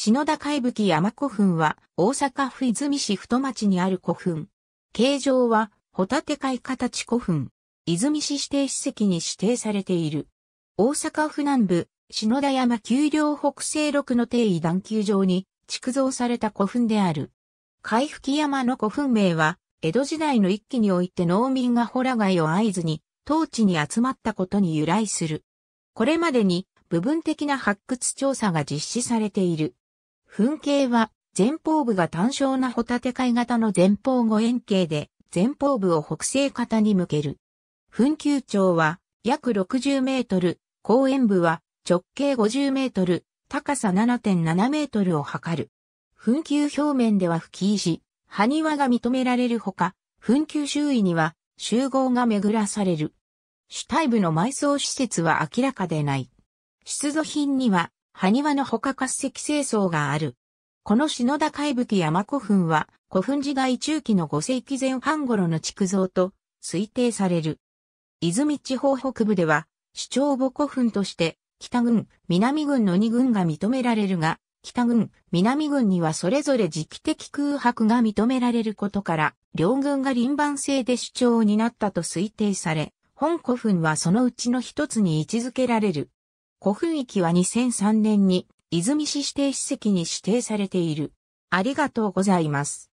篠田海吹山古墳は大阪府泉市太町にある古墳。形状はホタテ貝形古墳。泉市指定史跡に指定されている。大阪府南部、篠田山丘陵北西麓の定位段丘上に築造された古墳である。海吹山の古墳名は、江戸時代の一期において農民がホラ貝を合図に、当地に集まったことに由来する。これまでに部分的な発掘調査が実施されている。噴景は前方部が単焦なホタテ貝型の前方後円形で前方部を北西型に向ける。噴球長は約60メートル、後円部は直径50メートル、高さ7.7メートルを測る。噴球表面では吹き石、埴輪が認められるほか、噴球周囲には集合が巡らされる。主体部の埋葬施設は明らかでない。出土品には埴輪の他滑石清掃がある。この篠田海吹山古墳は、古墳時代中期の5世紀前半頃の築造と推定される。泉地方北部では、主張母古墳として、北軍、南軍の2軍が認められるが、北軍、南軍にはそれぞれ時期的空白が認められることから、両軍が輪番制で主張になったと推定され、本古墳はそのうちの一つに位置づけられる。古墳域は2003年に、泉市指定史跡に指定されている。ありがとうございます。